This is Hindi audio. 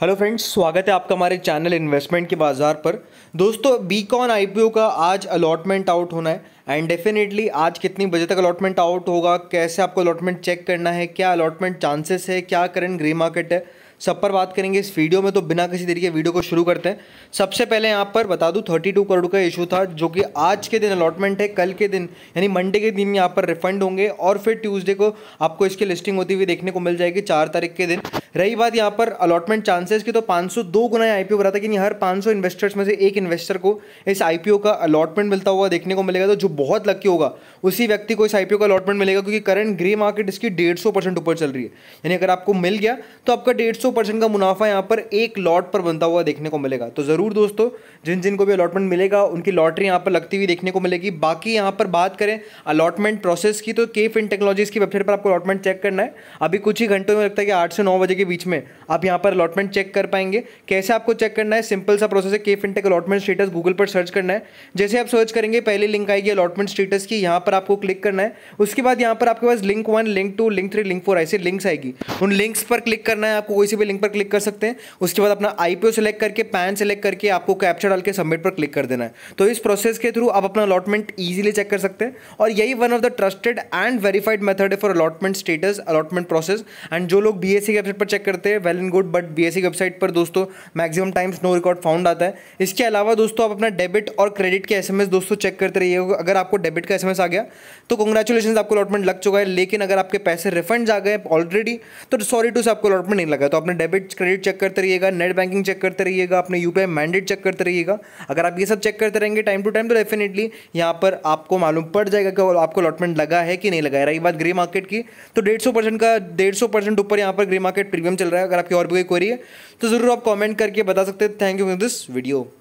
हेलो फ्रेंड्स स्वागत है आपका हमारे चैनल इन्वेस्टमेंट के बाजार पर दोस्तों बीकॉन आईपीओ का आज अलॉटमेंट आउट होना है एंड डेफिनेटली आज कितनी बजे तक अलॉटमेंट आउट होगा कैसे आपको अलॉटमेंट चेक करना है क्या अलॉटमेंट चांसेस है क्या करंट ग्रे मार्केट है सब पर बात करेंगे इस वीडियो में तो बिना किसी तरीके वीडियो को शुरू करते हैं सबसे पहले यहाँ पर बता दूँ थर्टी टू करोड़ का इशू था जो कि आज के दिन अलॉटमेंट है कल के दिन यानी मंडे के दिन यहाँ पर रिफंड होंगे और फिर ट्यूसडे को आपको इसकी लिस्टिंग होती हुई देखने को मिल जाएगी चार तारीख के दिन रही बात यहाँ पर अलॉटमेंट चांसेस की तो 502 गुना आई पी रहा था कि हर 500 इन्वेस्टर्स में से एक इन्वेस्टर को इस आई का अलॉटमेंट मिलता हुआ देखने को मिलेगा तो जो बहुत लकी होगा उसी व्यक्ति को इस आई का अलॉटमेंट मिलेगा क्योंकि करंट ग्रे मार्केट इसकी डेढ़ ऊपर चल रही है यानी अगर आपको मिल गया तो आपका डेढ़ का मुनाफा यहाँ पर एक लॉट पर बनता हुआ देखने को मिलेगा तो ज़रूर दोस्तों जिन जिनको भी अलॉटमेंट मिलेगा उनकी लॉटरी यहाँ पर लगती हुई देखने को मिलेगी बाकी यहाँ पर बात करें अलॉटमेंट प्रोसेस की तो के फिन टेक्नोलॉजीज़ की वेबसाइट पर आपको अलॉटमेंट चेक करना है अभी कुछ ही घंटों में लगता है कि आठ से नौ बजे के बीच में आप यहाँ पर अलॉटमेंट चेक कर पाएंगे कैसे आपको चेक करना है सिंपल सा प्रोसेस है के फिनटेक अलॉटमेंट स्टेटस गूगल पर सर्च करना है जैसे आप सर्च करेंगे पहले लिंक आएगी अलॉटमेंट स्टेटस की यहाँ पर आपको क्लिक करना है उसके बाद यहाँ पर आपके पास link one link two link three link four ऐसे लिंक्स आएगी उन लिंक्स पर क्लिक करना है आपको कोई भी लिंक पर क्लिक कर सकते हैं उसके बाद अपना आई सेलेक्ट करके पैन सेलेक्ट करके आपको कैप्चर डाल के सबमिट पर क्लिक कर देना है तो इस प्रोसेस के थ्रू आप अपना अलॉटमेंट ईजिली चेक कर सकते हैं और यही one of the trusted and verified method है for allotment status allotment process and जो लोग बी एस सी वेबसाइट पर चेक करते हैं well and good but B की वेबसाइट पर दोस्तों maximum times no record found आता है इसके अलावा दोस्तों आप अपना डेबिट और क्रेडिट के एस दोस्तों चेक करते रहिएगा अगर आपको डेबिट का एस आ गया तो कंग्रेचुलेशन आपको अलॉटमेंट लग चुका है लेकिन अगर आपके पैसे रिफंड आ गए ऑलरेडी तो सॉरी टू से आपको अलॉटमेंट नहीं लगा तो अपने डेबिट क्रेडिट चेक करते रहिएगा नेट बैंकिंग चेक करते रहिएगा अपने यू मैंडेट चेक करते रहिएगा अगर आप ये सब चेक करते रहेंगे टाइम टू टाइम तो डेफिनेटली यहाँ पर आपको मालूम पड़ जाएगा कि आपको अलॉटमेंट लगा है कि नहीं लगा है रही बात ग्रे मार्केट की तो डेढ़ परसेंट का डेढ़ परसेंट ऊपर यहाँ पर ग्रे मार्केट प्रीमियम चल रहा है अगर आपकी और भी कोई क्वेरी है तो ज़रूर आप कॉमेंट करके बता सकते हैं thank you for this video